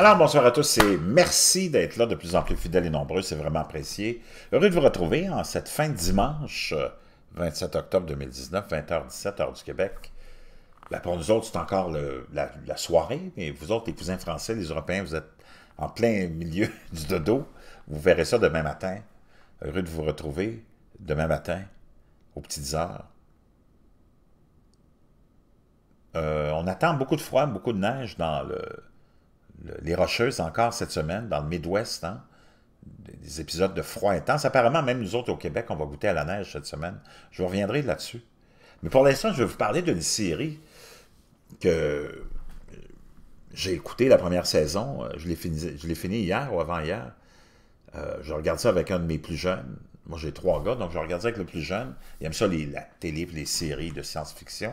Alors, bonsoir à tous et merci d'être là de plus en plus fidèles et nombreux, c'est vraiment apprécié. Heureux de vous retrouver en cette fin de dimanche, 27 euh, octobre 2019, 20h17, heure du Québec. Là, pour nous autres, c'est encore la, soirée, mais vous autres, les cousins français, les Européens, vous êtes en plein milieu du dodo. Vous verrez ça demain matin. Heureux de vous retrouver demain matin, aux petites heures. Euh, on attend beaucoup de froid, beaucoup de neige dans le les Rocheuses encore cette semaine, dans le Midwest, hein. des épisodes de froid intense. Apparemment, même nous autres au Québec, on va goûter à la neige cette semaine. Je reviendrai là-dessus. Mais pour l'instant, je vais vous parler d'une série que euh, j'ai écoutée la première saison. Euh, je l'ai fini, hier ou avant-hier. Euh, je regarde ça avec un de mes plus jeunes. Moi, j'ai trois gars, donc je regarde ça avec le plus jeune. Il aime ça, les, la télé les séries de science-fiction.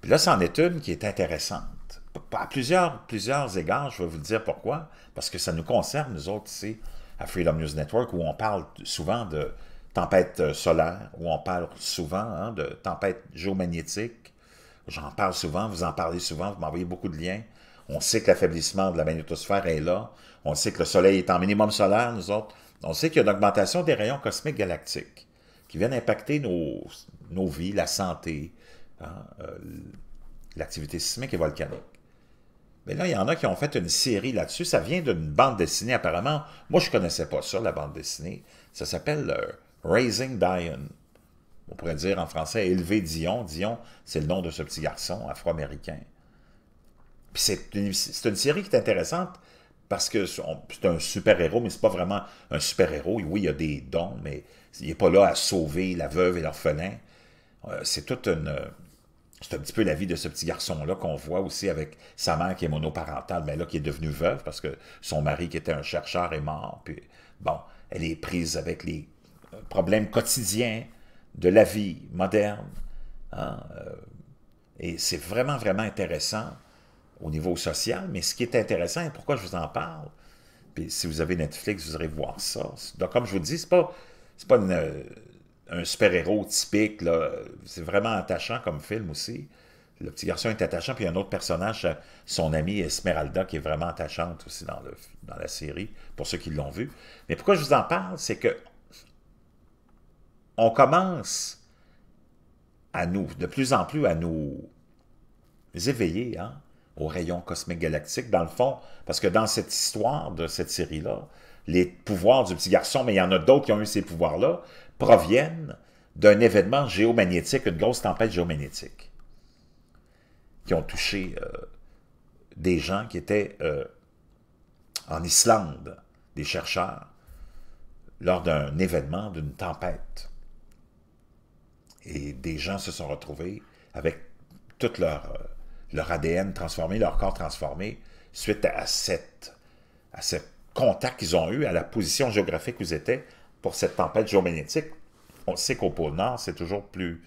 Puis là, c'en est une qui est intéressante à plusieurs, plusieurs égards, je vais vous dire pourquoi. Parce que ça nous concerne, nous autres, ici, à Freedom News Network, où on parle souvent de tempêtes euh, solaires, où on parle souvent hein, de tempête géomagnétique. J'en parle souvent, vous en parlez souvent, vous m'envoyez beaucoup de liens. On sait que l'affaiblissement de la magnétosphère est là. On sait que le Soleil est en minimum solaire, nous autres. On sait qu'il y a une augmentation des rayons cosmiques galactiques qui viennent impacter nos, nos vies, la santé, hein, euh, l'activité sismique et volcanique. Mais là, il y en a qui ont fait une série là-dessus. Ça vient d'une bande dessinée, apparemment. Moi, je ne connaissais pas ça, la bande dessinée. Ça s'appelle euh, Raising Dion. On pourrait dire en français Élever Dion. Dion, c'est le nom de ce petit garçon afro-américain. Puis c'est une, série qui est intéressante parce que c'est un super-héros, mais c'est pas vraiment un super-héros. Oui, il y a des dons, mais il n'est pas là à sauver la veuve et l'orphelin. Euh, c'est toute une c'est un petit peu la vie de ce petit garçon-là qu'on voit aussi avec sa mère qui est monoparentale, mais là qui est devenue veuve parce que son mari qui était un chercheur est mort. Puis bon, elle est prise avec les problèmes quotidiens de la vie moderne. Hein, euh, et c'est vraiment, vraiment intéressant au niveau social. Mais ce qui est intéressant, et pourquoi je vous en parle, puis si vous avez Netflix, vous aurez voir ça. Donc, comme je vous dis, c'est pas, pas une un super-héros typique. C'est vraiment attachant comme film aussi. Le petit garçon est attachant, puis il y a un autre personnage, son ami Esmeralda, qui est vraiment attachante aussi dans, le, dans la série, pour ceux qui l'ont vu. Mais pourquoi je vous en parle, c'est que on commence à nous, de plus en plus à nous éveiller hein, au rayon cosmique galactique, dans le fond, parce que dans cette histoire de cette série-là, les pouvoirs du petit garçon, mais il y en a d'autres qui ont eu ces pouvoirs-là, proviennent d'un événement géomagnétique, une grosse tempête géomagnétique, qui ont touché euh, des gens qui étaient euh, en Islande, des chercheurs, lors d'un événement, d'une tempête. Et des gens se sont retrouvés avec tout leur, euh, leur ADN transformé, leur corps transformé, suite à, à ce contact qu'ils ont eu, à la position géographique où ils étaient, pour cette tempête géomagnétique. On sait qu'au pôle Nord, c'est toujours plus,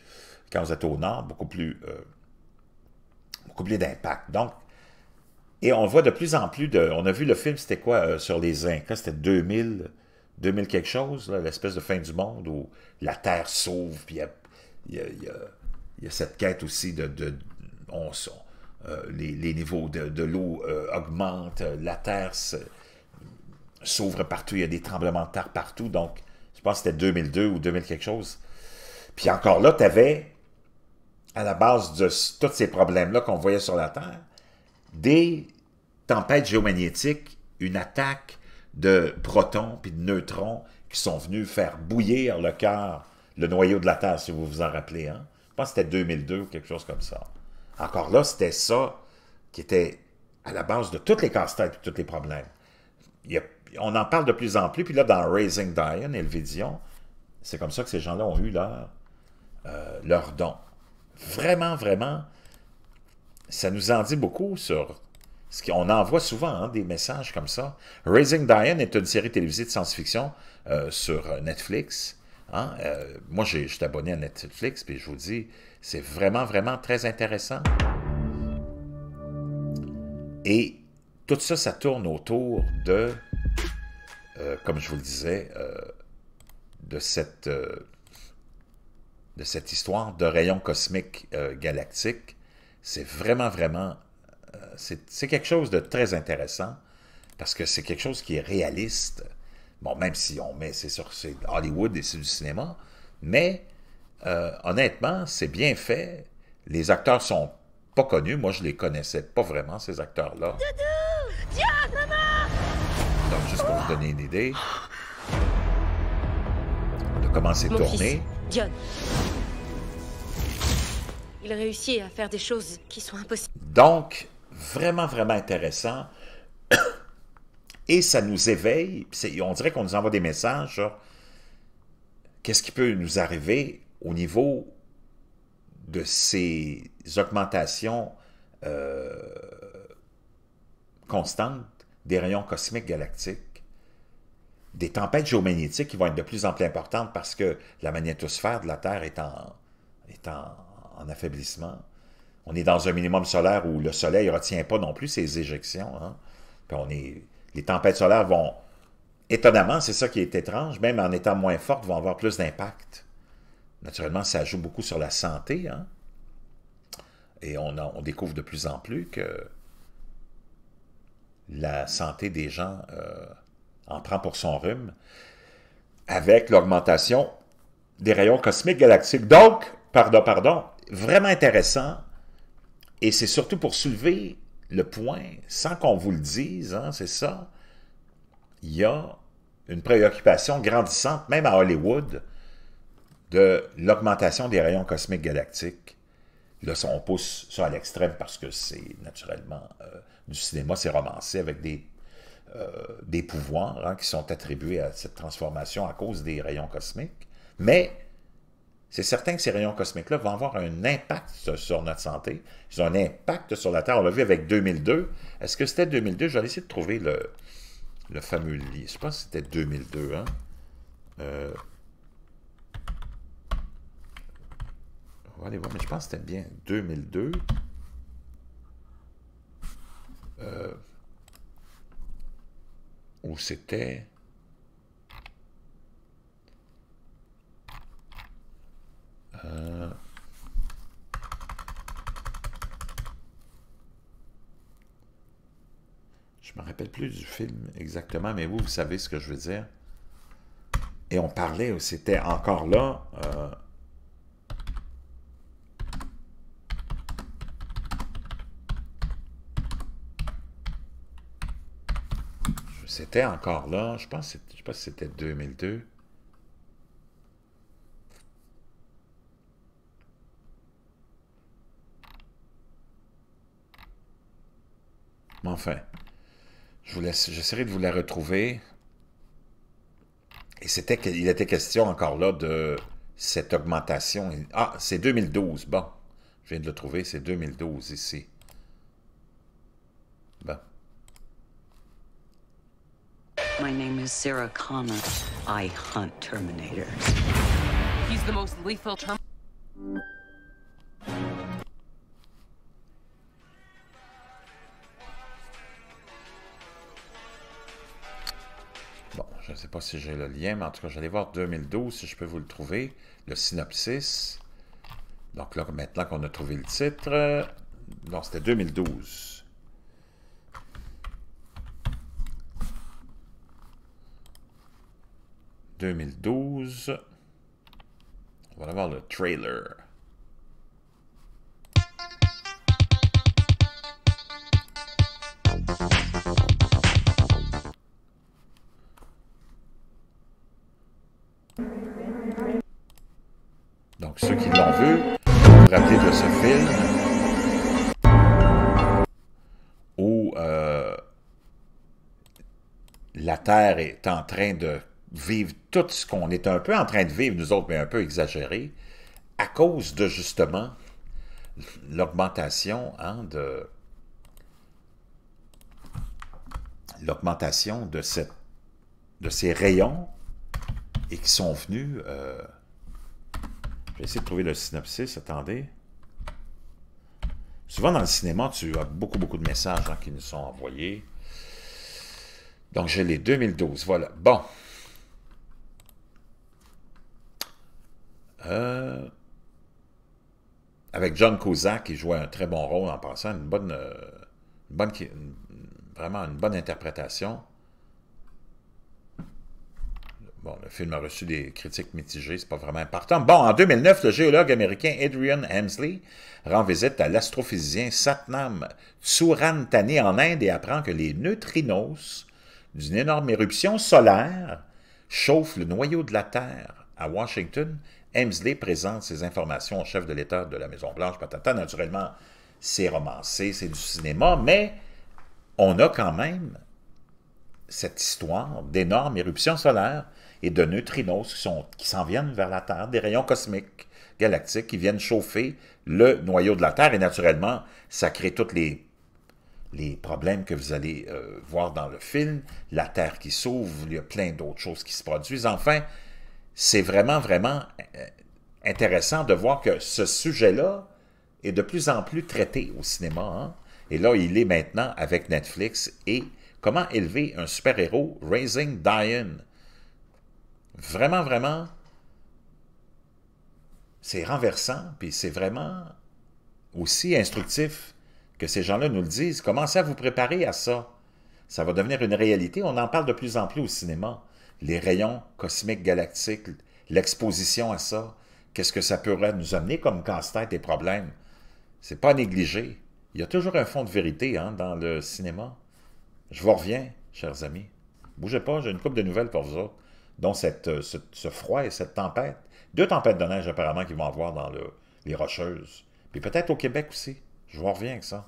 quand vous êtes au Nord, beaucoup plus, euh, beaucoup plus d'impact. Donc, et on voit de plus en plus de, on a vu le film, c'était quoi, euh, sur les Incas, c'était 2000, 2000 quelque chose, l'espèce de fin du monde où la Terre s'ouvre, puis il y, a, cette quête aussi de, euh, les, niveaux de, de l'eau augmentent, la Terre s'ouvre partout, il y a des tremblements de terre partout, donc pense que c'était 2002 ou 2000 quelque chose. Puis encore là, tu avais, à la base de tous ces problèmes-là qu'on voyait sur la Terre, des tempêtes géomagnétiques, une attaque de protons puis de neutrons qui sont venus faire bouillir le cœur, le noyau de la Terre, si vous vous en rappelez. Hein. Je pense que c'était 2002 ou quelque chose comme ça. Encore là, c'était ça qui était à la base de toutes les casse-têtes et tous les problèmes. Il y a on en parle de plus en plus. Puis là, dans Raising Diane, Elvidion, c'est comme ça que ces gens-là ont eu euh, leur, don. Vraiment, vraiment, ça nous en dit beaucoup sur ce qu'on envoie souvent hein, des messages comme ça. Raising Diane est une série télévisée de science-fiction euh, sur Netflix. Hein, euh, moi, je suis abonné à Netflix, puis je vous dis, c'est vraiment, vraiment très intéressant. Et tout ça, ça tourne autour de euh, comme je vous le disais, euh, de, cette, euh, de cette histoire de rayons cosmiques galactiques. C'est vraiment, vraiment... c'est quelque chose de très intéressant parce que c'est quelque chose qui est réaliste. Bon, même si on met, c'est sur Hollywood et c'est du cinéma, mais honnêtement, c'est bien fait. Les acteurs sont pas connus. Moi, je les connaissais pas vraiment, ces acteurs-là juste pour vous donner une idée de comment c'est tourné. Il réussit à faire des choses qui sont impossibles. Donc, vraiment, vraiment intéressant. Et ça nous éveille. On dirait qu'on nous envoie des messages qu'est-ce qui peut nous arriver au niveau de ces augmentations euh, constantes des rayons cosmiques galactiques, des tempêtes géomagnétiques qui vont être de plus en plus importantes parce que la magnétosphère de la Terre est en, en, affaiblissement. On est dans un minimum solaire où le soleil ne retient pas non plus ses éjections. Hein. est, les tempêtes solaires vont, étonnamment, c'est ça qui est étrange, même en étant moins fortes, vont avoir plus d'impact. Naturellement, ça joue beaucoup sur la santé. Hein. Et on, découvre de plus en plus que la santé des gens euh, en prend pour son rhume, avec l'augmentation des rayons cosmiques galactiques. Donc, pardon, pardon, vraiment intéressant, et c'est surtout pour soulever le point, sans qu'on vous le dise, hein, c'est ça, il y a une préoccupation grandissante, même à Hollywood, de l'augmentation des rayons cosmiques galactiques là, ça on pousse ça à l'extrême parce que c'est naturellement euh, du cinéma, c'est romancé avec des, euh, des pouvoirs hein, qui sont attribués à cette transformation à cause des rayons cosmiques. Mais c'est certain que ces rayons cosmiques-là vont avoir un impact sur notre santé. Ils ont un impact sur la Terre. On l'a vu avec 2002. Est-ce que c'était 2002? Je vais essayer de trouver le, le fameux lit. Je pense si c'était 2002. on va mais je pense que c'était bien 2002. Euh, où c'était... Euh, je me rappelle plus du film exactement, mais vous, vous savez ce que je veux dire. Et on parlait, où c'était encore là... Euh, C'était encore là. Je pense, je pense que c'était 2002. Mais enfin, je vous laisse, j'essaierai de vous la retrouver. Et c'était, il était question encore là de cette augmentation. Ah, c'est 2012. Bon, je viens de le trouver, c'est 2012 ici. Bon. Sarah Connor. Bon, je ne sais pas si j'ai le lien, mais en tout cas, j'allais voir 2012 si je peux vous le trouver. Le synopsis. Donc là, maintenant qu'on a trouvé le titre, euh, non, c'était 2012. 2012. On va avoir le trailer. Donc ceux qui l'ont vu, vous vous rappelez de ce film où euh, la Terre est en train de vivre tout ce qu'on est un peu en train de vivre, nous autres, mais un peu exagéré, à cause de justement l'augmentation hein, de l'augmentation de, de ces rayons et qui sont venus... Euh, je vais essayer de trouver le synopsis, attendez. Souvent dans le cinéma, tu as beaucoup, beaucoup de messages hein, qui nous sont envoyés. Donc, j'ai les 2012, voilà. Bon. Euh, avec John Cusack, qui jouait un très bon rôle en passant, une bonne, euh, bonne vraiment une bonne interprétation. Bon, le film a reçu des critiques mitigées, c'est pas vraiment important. Bon, en 2009, le géologue américain Adrian Hemsley rend visite à l'astrophysicien Satnam Tsurantani en Inde et apprend que les neutrinos d'une énorme éruption solaire chauffent le noyau de la Terre à Washington Hemsley présente ces informations au chef de l'État de la Maison-Blanche, patata. Naturellement, c'est romancé, c'est du cinéma, mais on a quand même cette histoire d'énormes éruptions solaires et de neutrinos qui s'en viennent vers la Terre, des rayons cosmiques galactiques qui viennent chauffer le noyau de la Terre. Et naturellement, ça crée tous les, les problèmes que vous allez euh, voir dans le film. La Terre qui s'ouvre, il y a plein d'autres choses qui se produisent. Enfin, c'est vraiment, vraiment euh, intéressant de voir que ce sujet-là est de plus en plus traité au cinéma. Hein. Et là, il est maintenant avec Netflix et comment élever un super-héros, Raising Diane. Vraiment, vraiment, c'est renversant, puis c'est vraiment aussi instructif que ces gens-là nous le disent. Commencez à vous préparer à ça. Ça va devenir une réalité. On en parle de plus en plus au cinéma les rayons cosmiques galactiques, l'exposition à ça, qu'est-ce que ça pourrait nous amener comme casse-tête et problèmes. C'est pas négligé. Il y a toujours un fond de vérité hein, dans le cinéma. Je vous reviens, chers amis. Bougez pas, j'ai une coupe de nouvelles pour vous autres, dont euh, ce, froid et cette tempête. Deux tempêtes de neige apparemment qui vont avoir dans les Rocheuses. Puis peut-être au Québec aussi. Je vous reviens avec ça.